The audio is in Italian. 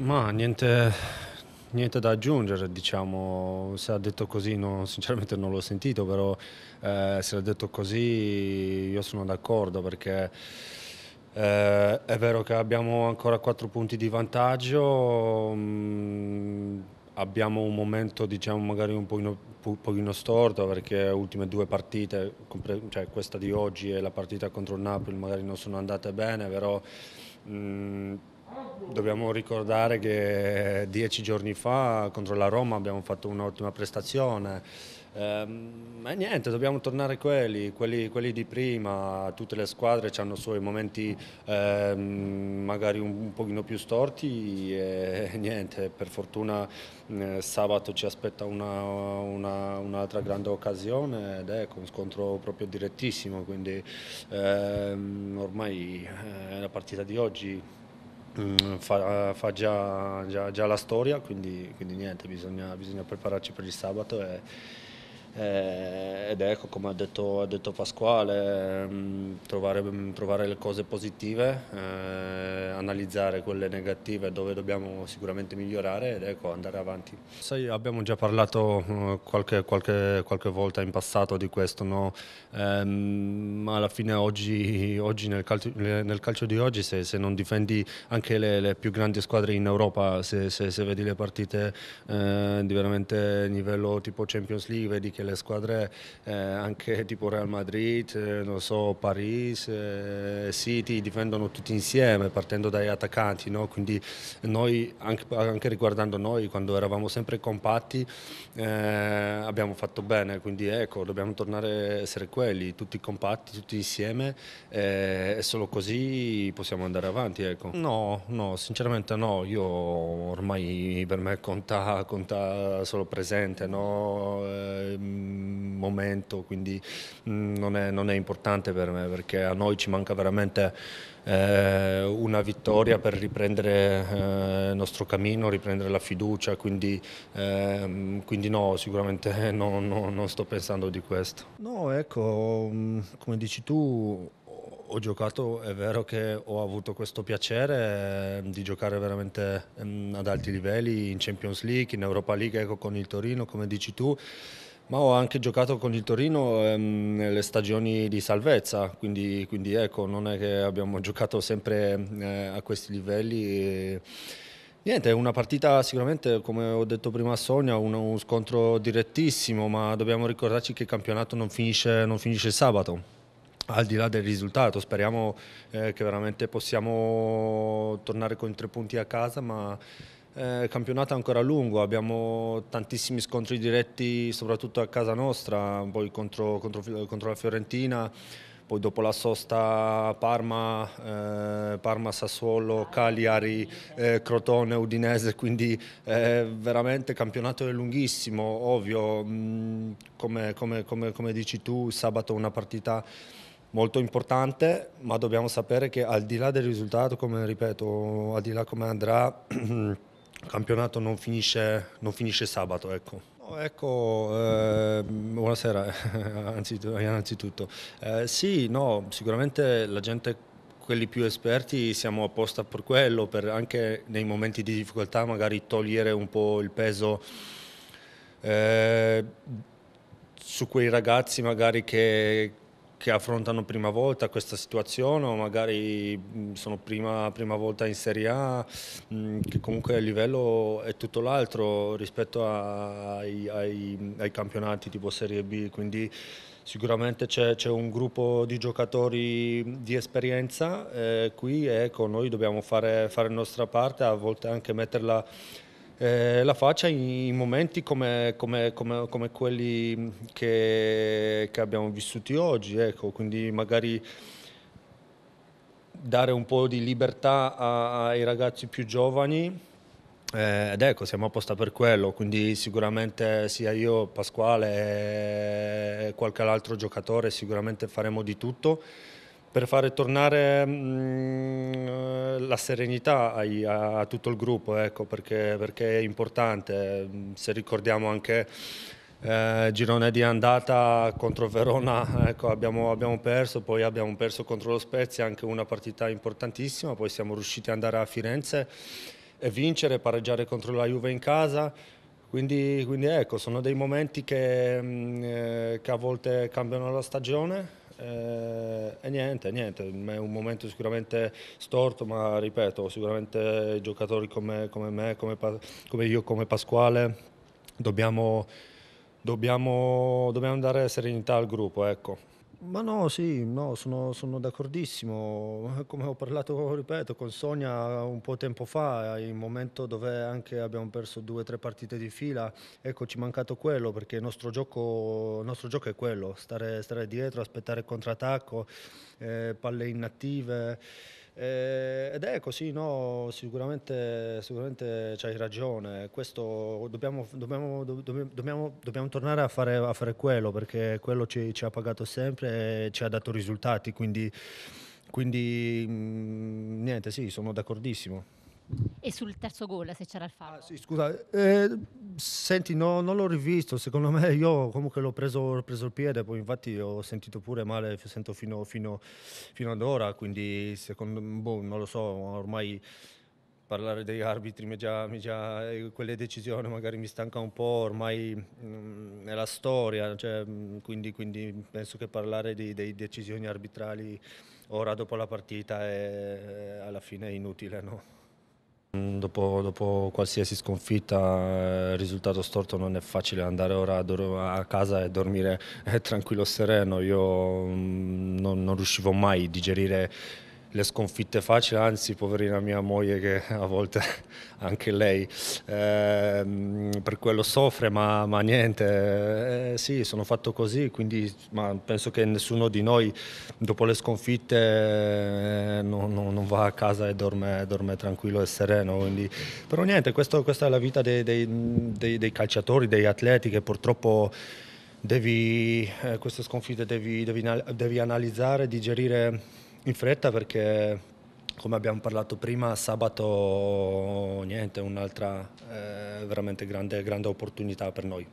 Ma niente, niente, da aggiungere, diciamo, se ha detto così no, sinceramente non l'ho sentito, però eh, se ha detto così io sono d'accordo perché eh, è vero che abbiamo ancora quattro punti di vantaggio, mh, mm, abbiamo un momento diciamo magari un pochino, pochino storto perché le ultime due partite, cioè questa di oggi e la partita contro il Napoli magari non sono andate bene, però... Mh, mm, Dobbiamo ricordare che dieci giorni fa contro la Roma abbiamo fatto un'ottima prestazione. Ehm, niente, dobbiamo tornare quelli, quelli, quelli, di prima, tutte le squadre hanno i suoi momenti ehm, magari un, un, pochino più storti e niente, per fortuna eh, sabato ci aspetta un'altra una, un grande occasione ed ecco un scontro proprio direttissimo, quindi ehm, ormai eh, la partita di oggi Mm, fa, eh, fa già, già, già, la storia, quindi, quindi niente, bisogna, bisogna prepararci per il sabato. E, eh, ed ecco, come ha detto, ha detto Pasquale, mm, trovare, mm, trovare, le cose positive, eh, analizzare quelle negative dove dobbiamo sicuramente migliorare ed ecco, andare avanti. Sai, abbiamo già parlato eh, qualche, qualche, qualche, volta in passato di questo, no? ehm, alla fine oggi, oggi nel, calcio, nel, calcio, di oggi se, se non difendi anche le, le, più grandi squadre in Europa, se, se, se vedi le partite eh, di veramente livello tipo Champions League, vedi che perché le squadre eh, anche tipo Real Madrid, eh, so, Paris, eh, City difendono tutti insieme partendo dai attaccanti, no? quindi noi anche, anche, riguardando noi quando eravamo sempre compatti eh, abbiamo fatto bene, quindi ecco dobbiamo tornare a essere quelli, tutti compatti, tutti insieme eh, e solo così possiamo andare avanti. Ecco. No, no, sinceramente no, io ormai per me conta, conta solo presente, no? Eh, momento, quindi mm, non è, non è importante per me perché a noi ci manca veramente eh, una vittoria per riprendere eh, il nostro cammino, riprendere la fiducia, quindi, eh, quindi no, sicuramente no, no, non sto pensando di questo. No, ecco, mm, come dici tu, ho giocato, è vero che ho avuto questo piacere ehm, di giocare veramente mm, ad alti livelli in Champions League, in Europa League, ecco, con il Torino, come dici tu. Ma ho anche giocato con il Torino ehm, nelle stagioni di salvezza, quindi, quindi, ecco, non è che abbiamo giocato sempre eh, a questi livelli. Niente, è una partita sicuramente, come ho detto prima a Sonia, uno, un, scontro direttissimo, ma dobbiamo ricordarci che il campionato non finisce, non finisce sabato al di là del risultato, speriamo eh, che veramente possiamo tornare con tre punti a casa, ma eh, campionato è ancora lungo, abbiamo tantissimi scontri diretti soprattutto a casa nostra, poi contro, contro, contro la Fiorentina, poi dopo la sosta Parma, eh, Parma Sassuolo, Cagliari, eh, Crotone, Udinese, quindi eh, veramente il campionato è lunghissimo, ovvio, mh, mm, come, come, come, come dici tu sabato una partita molto importante, ma dobbiamo sapere che al di là del risultato, come ripeto, al di là come andrà... Il campionato non finisce, non finisce sabato, ecco. Ecco, eh, buonasera innanzitutto. Eh, sì, no, sicuramente la gente, quelli più esperti, siamo apposta per quello, per anche nei momenti di difficoltà magari togliere un po' il peso eh, su quei ragazzi magari che, che affrontano prima volta questa situazione o magari mm, sono prima, prima volta in Serie A, mh, mm, che comunque il livello è tutto l'altro rispetto ai, ai, ai, campionati tipo Serie B, quindi sicuramente c'è, un gruppo di giocatori di esperienza eh, qui e ecco, noi dobbiamo fare la nostra parte, a volte anche metterla eh, la faccia in momenti come, come, come, come quelli che, che, abbiamo vissuto oggi, ecco. quindi magari dare un po' di libertà ai ragazzi più giovani eh, ed ecco, siamo apposta per quello, quindi sicuramente sia io, Pasquale e qualche altro giocatore sicuramente faremo di tutto per fare tornare mh, mm, la serenità ai, a, a, tutto il gruppo, ecco, perché, perché, è importante. Se ricordiamo anche eh, girone di andata contro Verona, ecco, abbiamo, abbiamo, perso, poi abbiamo perso contro lo Spezia anche una partita importantissima, poi siamo riusciti ad andare a Firenze e vincere, pareggiare contro la Juve in casa. Quindi, quindi ecco, sono dei momenti che, mh, mm, eh, che a volte cambiano la stagione eh, e, niente, niente, è un momento sicuramente storto, ma ripeto, sicuramente giocatori come, come me, come, come io, come Pasquale, dobbiamo, dobbiamo, dobbiamo dare serenità al gruppo. Ecco. Ma no, sì, no, sono, sono, d'accordissimo. Come ho parlato, ripeto, con Sonia un po' tempo fa, eh, in un momento dove anche abbiamo perso due o tre partite di fila, ecco, ci è mancato quello, perché il nostro gioco, il nostro gioco è quello, stare, stare, dietro, aspettare il contrattacco, eh, palle inattive. Eh, ed è così, no? sicuramente, sicuramente c'hai ragione, Questo, dobbiamo, dobbiamo, dobbiamo, dobbiamo, tornare a fare, a fare, quello perché quello ci, ci ha pagato sempre e ci ha dato risultati, quindi, quindi mh, mm, niente, sì, sono d'accordissimo. E sul terzo gol, se c'era il ah, fallo. Ah, sì, scusa, eh, senti, no, non l'ho rivisto, secondo me io comunque l'ho preso, preso, il piede, poi infatti ho sentito pure male, sento fino, fino, fino ad ora, quindi secondo, boh, non lo so, ormai parlare degli arbitri, mi già, mi già, eh, quelle decisioni magari mi stanca un po', ormai mh, mm, è la storia, cioè, mh, mm, quindi, quindi, penso che parlare di, di, decisioni arbitrali ora dopo la partita è, alla fine è inutile. No? Mm, dopo, dopo, qualsiasi sconfitta, eh, risultato storto non è facile andare ora a, a casa e dormire eh, tranquillo e sereno. Io mm, non, non riuscivo mai a digerire le sconfitte facili, anzi poverina mia moglie che a volte anche lei eh, per quello soffre, ma, ma niente, eh, sì sono fatto così, quindi penso che nessuno di noi dopo le sconfitte eh, non, non, non, va a casa e dorme, dorme tranquillo e sereno, quindi, però niente, questo, questa è la vita dei, dei, dei, dei calciatori, degli atleti che purtroppo... Devi, eh, queste sconfitte devi, devi, devi analizzare, digerire in fretta perché come abbiamo parlato prima, sabato niente, un'altra eh, veramente grande, grande opportunità per noi.